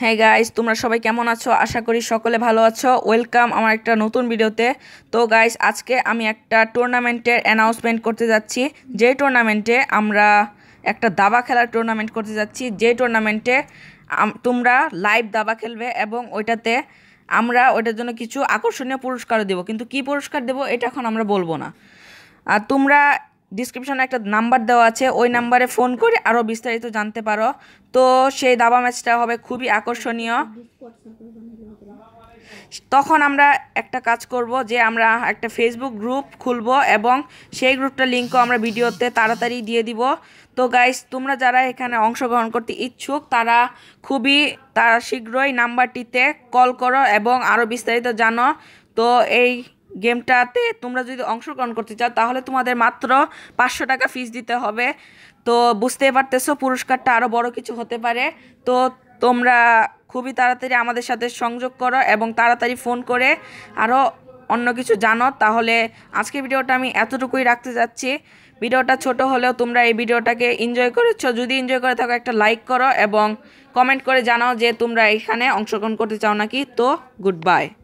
হ্যাঁ গাইজ তোমরা সবাই কেমন আছো আশা করি সকলে ভালো আছো ওয়েলকাম আমার একটা নতুন ভিডিওতে তো গাইজ আজকে আমি একটা টুর্নামেন্টের অ্যানাউন্সমেন্ট করতে যাচ্ছি যে টুর্নামেন্টে আমরা একটা দাবা খেলার টুর্নামেন্ট করতে যাচ্ছি যে টুর্নামেন্টে তোমরা লাইভ দাবা খেলবে এবং ওইটাতে আমরা ওইটার জন্য কিছু আকর্ষণীয় পুরস্কারও দেব কিন্তু কি পুরস্কার দেব এটা এখন আমরা বলবো না আর তোমরা ডিসক্রিপশনে একটা নাম্বার দেওয়া আছে ওই নাম্বারে ফোন করে আরও বিস্তারিত জানতে পারো তো সেই দাবা ম্যাচটা হবে খুবই আকর্ষণীয় তখন আমরা একটা কাজ করব যে আমরা একটা ফেসবুক গ্রুপ খুলব এবং সেই গ্রুপটা লিঙ্কও আমরা ভিডিওতে তাড়াতাড়ি দিয়ে দিব তো গাইস তোমরা যারা এখানে অংশগ্রহণ করতে ইচ্ছুক তারা খুবই তারা শীঘ্রই নাম্বারটিতে কল করো এবং আরও বিস্তারিত জানো তো এই গেমটাতে তোমরা যদি অংশগ্রহণ করতে চাও তাহলে তোমাদের মাত্র পাঁচশো টাকা ফিস দিতে হবে তো বুঝতেই পারতেছো পুরস্কারটা আরও বড় কিছু হতে পারে তো তোমরা খুবই তাড়াতাড়ি আমাদের সাথে সংযোগ করো এবং তাড়াতাড়ি ফোন করে আরও অন্য কিছু জানো তাহলে আজকে ভিডিওটা আমি এতটুকুই রাখতে যাচ্ছি ভিডিওটা ছোট হলেও তোমরা এই ভিডিওটাকে এনজয় করেছো যদি এনজয় করে থাকো একটা লাইক করো এবং কমেন্ট করে জানাও যে তোমরা এখানে অংশগ্রহণ করতে চাও নাকি তো গুড বাই